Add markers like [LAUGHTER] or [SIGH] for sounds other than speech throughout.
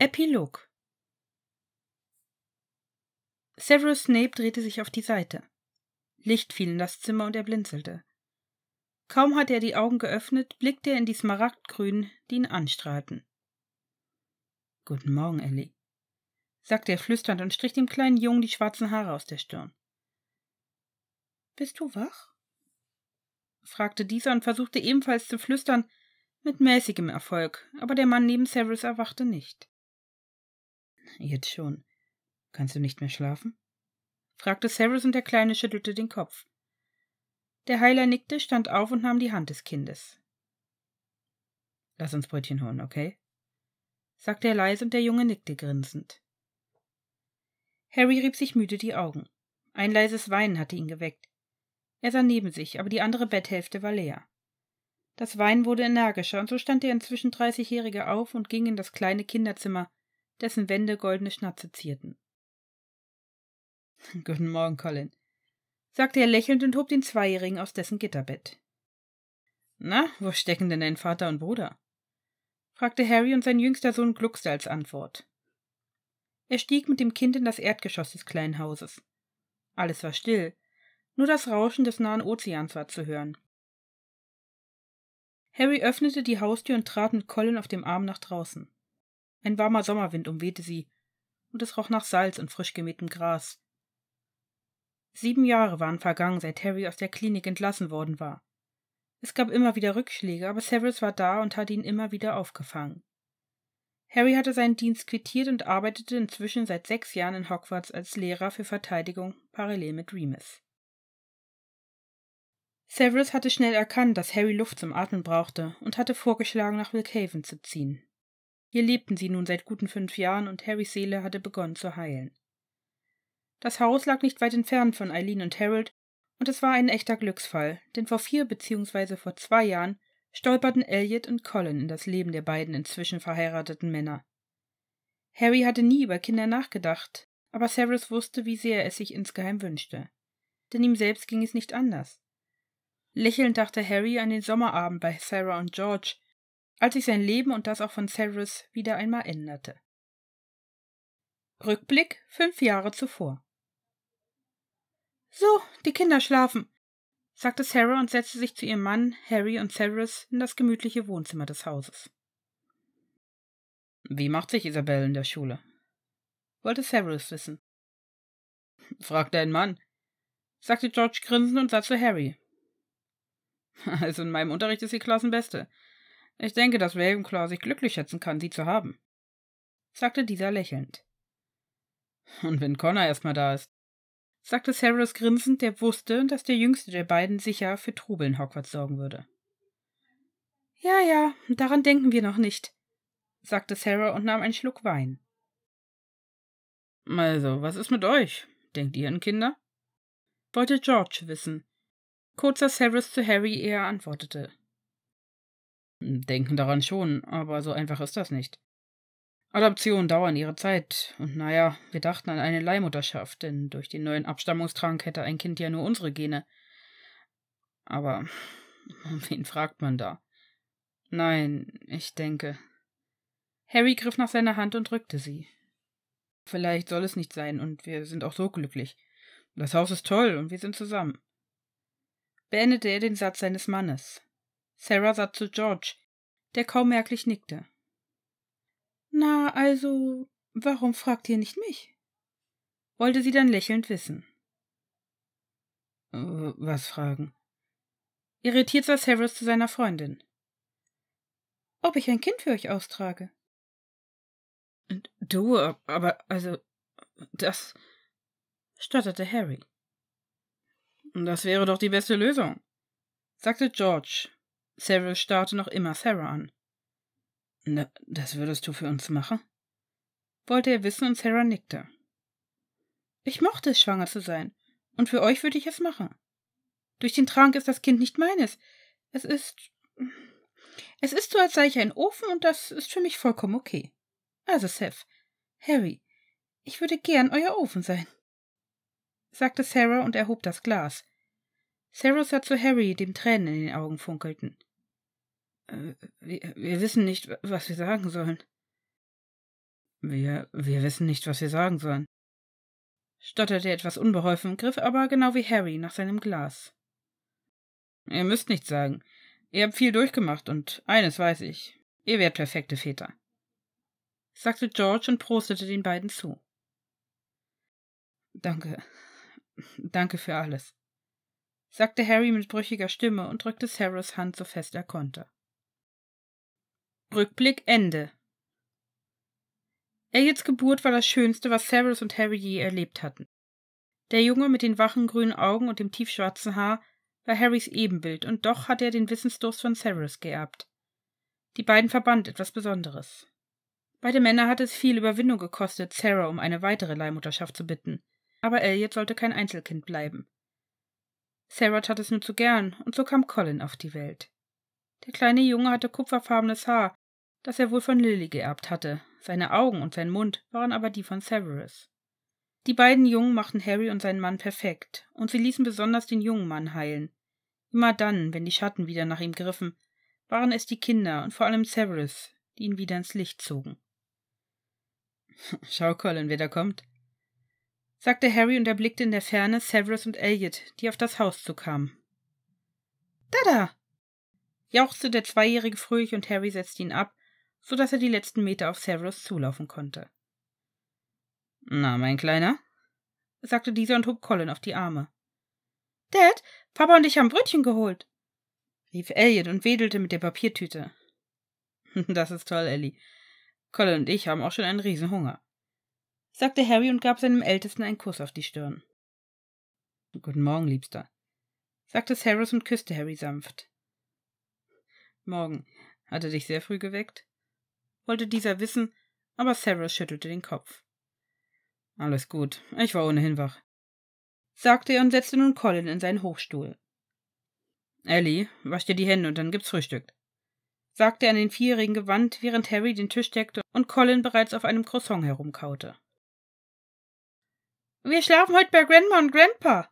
Epilog Severus Snape drehte sich auf die Seite. Licht fiel in das Zimmer und er blinzelte. Kaum hatte er die Augen geöffnet, blickte er in die Smaragdgrünen, die ihn anstrahlten. Guten Morgen, Ellie, sagte er flüsternd und strich dem kleinen Jungen die schwarzen Haare aus der Stirn. Bist du wach? fragte dieser und versuchte ebenfalls zu flüstern, mit mäßigem Erfolg, aber der Mann neben Severus erwachte nicht. Jetzt schon. Kannst du nicht mehr schlafen? fragte Cyrus und der Kleine schüttelte den Kopf. Der Heiler nickte, stand auf und nahm die Hand des Kindes. Lass uns Brötchen holen, okay? sagte er leise und der Junge nickte grinsend. Harry rieb sich müde die Augen. Ein leises Weinen hatte ihn geweckt. Er sah neben sich, aber die andere Betthälfte war leer. Das Weinen wurde energischer, und so stand der inzwischen dreißigjährige auf und ging in das kleine Kinderzimmer, dessen Wände goldene Schnatze zierten. [LAUGHS] Guten Morgen, Colin, sagte er lächelnd und hob den Zweijährigen aus dessen Gitterbett. Na, wo stecken denn dein Vater und Bruder? fragte Harry und sein jüngster Sohn gluckste als Antwort. Er stieg mit dem Kind in das Erdgeschoss des kleinen Hauses. Alles war still, nur das Rauschen des nahen Ozeans war zu hören. Harry öffnete die Haustür und trat mit Colin auf dem Arm nach draußen. Ein warmer Sommerwind umwehte sie, und es roch nach Salz und frisch gemähtem Gras. Sieben Jahre waren vergangen, seit Harry aus der Klinik entlassen worden war. Es gab immer wieder Rückschläge, aber Severus war da und hatte ihn immer wieder aufgefangen. Harry hatte seinen Dienst quittiert und arbeitete inzwischen seit sechs Jahren in Hogwarts als Lehrer für Verteidigung parallel mit Remus. Severus hatte schnell erkannt, dass Harry Luft zum Atmen brauchte und hatte vorgeschlagen, nach Wilkhaven zu ziehen. Hier lebten sie nun seit guten fünf Jahren und Harrys Seele hatte begonnen zu heilen. Das Haus lag nicht weit entfernt von Eileen und Harold und es war ein echter Glücksfall, denn vor vier beziehungsweise vor zwei Jahren stolperten Elliot und Colin in das Leben der beiden inzwischen verheirateten Männer. Harry hatte nie über Kinder nachgedacht, aber Severus wusste, wie sehr er es sich insgeheim wünschte. Denn ihm selbst ging es nicht anders. Lächelnd dachte Harry an den Sommerabend bei Sarah und George, als sich sein Leben und das auch von Cyrus wieder einmal änderte. Rückblick fünf Jahre zuvor. So, die Kinder schlafen, sagte Sarah und setzte sich zu ihrem Mann, Harry und Cyrus in das gemütliche Wohnzimmer des Hauses. Wie macht sich Isabel in der Schule? wollte Cyrus wissen. Frag deinen Mann, sagte George grinsend und sah zu Harry. [LAUGHS] Also in meinem Unterricht ist sie Klassenbeste. Ich denke, dass Ravenclaw sich glücklich schätzen kann, sie zu haben, sagte dieser lächelnd. Und wenn Connor erstmal da ist, sagte Severus grinsend, der wusste, dass der jüngste der beiden sicher für Trubel in Hogwarts sorgen würde. Ja, ja, daran denken wir noch nicht, sagte Sarah und nahm einen Schluck Wein. Also, was ist mit euch? Denkt ihr an Kinder? wollte George wissen. Kurzer Severus zu Harry ehe er antwortete. Denken daran schon, aber so einfach ist das nicht. Adoptionen dauern ihre Zeit, und naja, wir dachten an eine Leihmutterschaft, denn durch den neuen Abstammungstrank hätte ein Kind ja nur unsere Gene. Aber [LAUGHS] wen fragt man da? Nein, ich denke. Harry griff nach seiner Hand und drückte sie. Vielleicht soll es nicht sein, und wir sind auch so glücklich. Das Haus ist toll, und wir sind zusammen. Beendete er den Satz seines Mannes. Sarah sah zu George, der kaum merklich nickte. Na, also, warum fragt ihr nicht mich? wollte sie dann lächelnd wissen. Was fragen? Irritiert sah Sarah zu seiner Freundin. Ob ich ein Kind für euch austrage? Du, aber also das stotterte Harry. Das wäre doch die beste Lösung, sagte George Cyril starrte noch immer Sarah an. Na, das würdest du für uns machen? wollte er wissen und Sarah nickte. Ich mochte es, schwanger zu sein, und für euch würde ich es machen. Durch den Trank ist das Kind nicht meines. Es ist. Es ist so, als sei ich ein Ofen, und das ist für mich vollkommen okay. Also, Seth, Harry, ich würde gern euer Ofen sein, sagte Sarah und erhob das Glas. Sarah sah zu Harry, dem Tränen in den Augen funkelten. Äh, wir, wir wissen nicht, was wir sagen sollen. Wir, wir wissen nicht, was wir sagen sollen. Stotterte etwas unbeholfen, griff aber genau wie Harry nach seinem Glas. Ihr müsst nichts sagen. Ihr habt viel durchgemacht und eines weiß ich. Ihr werdet perfekte Väter. sagte George und prostete den beiden zu. Danke. Danke für alles. sagte Harry mit brüchiger Stimme und drückte Sarahs Hand so fest er konnte. Rückblick Ende. Elliots Geburt war das Schönste, was Severus und Harry je erlebt hatten. Der Junge mit den wachen grünen Augen und dem tiefschwarzen Haar war Harrys Ebenbild, und doch hatte er den Wissensdurst von Severus geerbt. Die beiden verband etwas Besonderes. Beide Männer hatte es viel Überwindung gekostet, Sarah um eine weitere Leihmutterschaft zu bitten, aber Elliot sollte kein Einzelkind bleiben. Sarah tat es nur zu gern, und so kam Colin auf die Welt. Der kleine Junge hatte kupferfarbenes Haar, das er wohl von Lily geerbt hatte. Seine Augen und sein Mund waren aber die von Severus. Die beiden Jungen machten Harry und seinen Mann perfekt, und sie ließen besonders den jungen Mann heilen. Immer dann, wenn die Schatten wieder nach ihm griffen, waren es die Kinder und vor allem Severus, die ihn wieder ins Licht zogen. Schau, Colin, wer da kommt, sagte Harry und erblickte in der Ferne Severus und Elliot, die auf das Haus zukamen. Da da, jauchzte der Zweijährige fröhlich und Harry setzte ihn ab, so dass er die letzten Meter auf Severus zulaufen konnte. Na, mein Kleiner, sagte dieser und hob Colin auf die Arme. Dad, Papa und ich haben Brötchen geholt, rief Elliot und wedelte mit der Papiertüte. [LAUGHS] Das ist toll, Ellie. Colin und ich haben auch schon einen Riesenhunger, sagte Harry und gab seinem Ältesten einen Kuss auf die Stirn. Guten Morgen, Liebster, sagte Cyrus und küsste Harry sanft. Morgen. Hat er dich sehr früh geweckt? wollte dieser wissen, aber Sarah schüttelte den Kopf. Alles gut, ich war ohnehin wach, sagte er und setzte nun Colin in seinen Hochstuhl. Ellie, wasch dir die Hände und dann gibt's Frühstück, sagte er an den Vierjährigen Gewand, während Harry den Tisch deckte und Colin bereits auf einem Croissant herumkaute. Wir schlafen heute bei Grandma und Grandpa,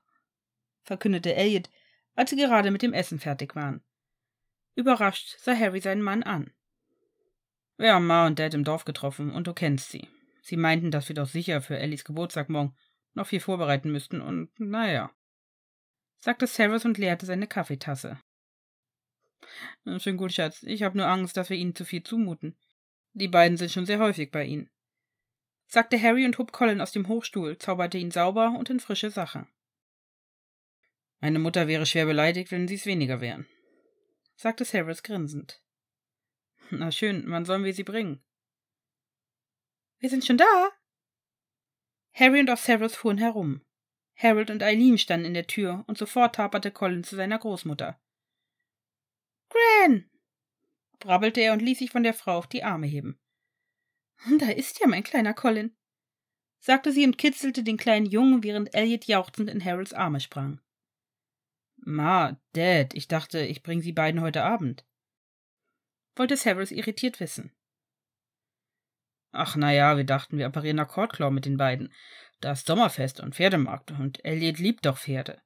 verkündete Elliot, als sie gerade mit dem Essen fertig waren. Überrascht sah Harry seinen Mann an. Wir haben Ma und Dad im Dorf getroffen und du kennst sie. Sie meinten, dass wir doch sicher für Ellies Geburtstag morgen noch viel vorbereiten müssten und naja, sagte Cyrus und leerte seine Kaffeetasse. Äh, schön gut, Schatz. Ich habe nur Angst, dass wir ihnen zu viel zumuten. Die beiden sind schon sehr häufig bei ihnen, sagte Harry und hob Colin aus dem Hochstuhl, zauberte ihn sauber und in frische Sache. Meine Mutter wäre schwer beleidigt, wenn sie es weniger wären sagte Severus grinsend. Na schön, wann sollen wir sie bringen? Wir sind schon da. Harry und auch Severus fuhren herum. Harold und Eileen standen in der Tür und sofort taperte Colin zu seiner Großmutter. Gran! brabbelte er und ließ sich von der Frau auf die Arme heben. Da ist ja mein kleiner Colin, sagte sie und kitzelte den kleinen Jungen, während Elliot jauchzend in Harolds Arme sprang. Ma, Dad, ich dachte, ich bringe Sie beiden heute Abend. Wollte Severus irritiert wissen. Ach, na ja, wir dachten, wir apparieren Akkordklaw mit den beiden. Da ist Sommerfest und Pferdemarkt und Elliot liebt doch Pferde,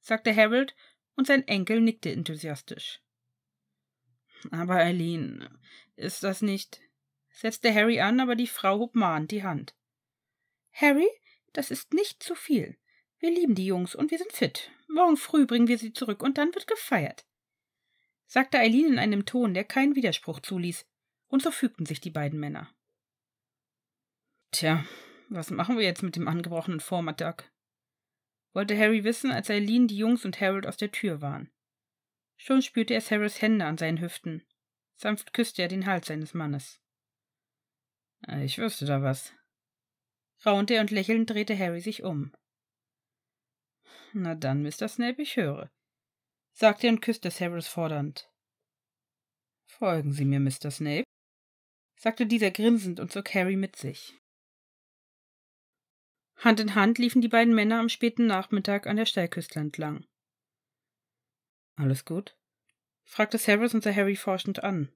sagte Harold und sein Enkel nickte enthusiastisch. Aber Eileen, ist das nicht? setzte Harry an, aber die Frau hob mahnend die Hand. Harry, das ist nicht zu viel. Wir lieben die Jungs und wir sind fit. Morgen früh bringen wir sie zurück und dann wird gefeiert, sagte Eileen in einem Ton, der keinen Widerspruch zuließ, und so fügten sich die beiden Männer. Tja, was machen wir jetzt mit dem angebrochenen Vormittag? wollte Harry wissen, als Eileen, die Jungs und Harold aus der Tür waren. Schon spürte er Sarahs Hände an seinen Hüften. Sanft küsste er den Hals seines Mannes. Ich wüsste da was. Raunte er und lächelnd drehte Harry sich um. Na dann, Mr. Snape, ich höre, sagte er und küsste Severus fordernd. Folgen Sie mir, Mr. Snape, sagte dieser grinsend und zog Harry mit sich. Hand in Hand liefen die beiden Männer am späten Nachmittag an der Steilküste entlang. Alles gut? fragte Severus und sah Harry forschend an.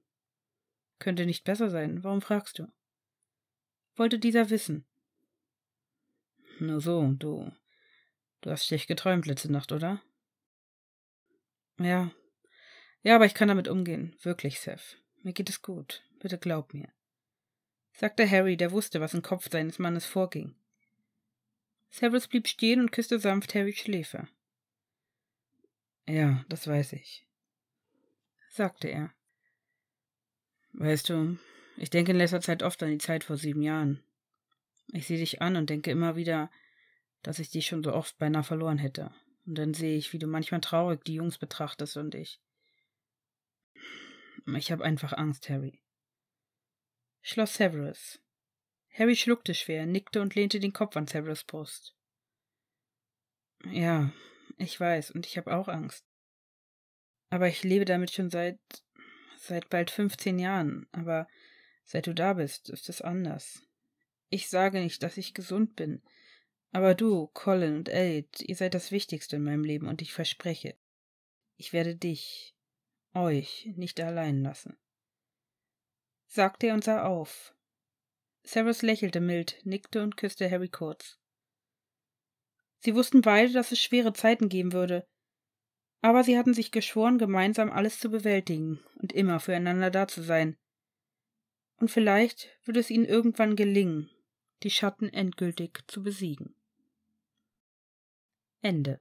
Könnte nicht besser sein. Warum fragst du? wollte dieser wissen. Nur so, du Du hast schlecht geträumt letzte Nacht, oder? Ja. Ja, aber ich kann damit umgehen. Wirklich, Seth. Mir geht es gut. Bitte glaub mir. Sagte Harry, der wusste, was im Kopf seines Mannes vorging. Severus blieb stehen und küsste sanft Harrys Schläfe. Ja, das weiß ich, sagte er. Weißt du, ich denke in letzter Zeit oft an die Zeit vor sieben Jahren. Ich sehe dich an und denke immer wieder, dass ich dich schon so oft beinahe verloren hätte. Und dann sehe ich, wie du manchmal traurig die Jungs betrachtest und ich. Ich habe einfach Angst, Harry. Schloss Severus. Harry schluckte schwer, nickte und lehnte den Kopf an Severus Brust. Ja, ich weiß, und ich habe auch Angst. Aber ich lebe damit schon seit seit bald fünfzehn Jahren, aber seit du da bist, ist es anders. Ich sage nicht, dass ich gesund bin. Aber du, Colin und Elliot, ihr seid das Wichtigste in meinem Leben und ich verspreche, ich werde dich, euch, nicht allein lassen. Sagte er und sah auf. Cyrus lächelte mild, nickte und küsste Harry kurz. Sie wussten beide, dass es schwere Zeiten geben würde, aber sie hatten sich geschworen, gemeinsam alles zu bewältigen und immer füreinander da zu sein. Und vielleicht würde es ihnen irgendwann gelingen, die Schatten endgültig zu besiegen. Ende.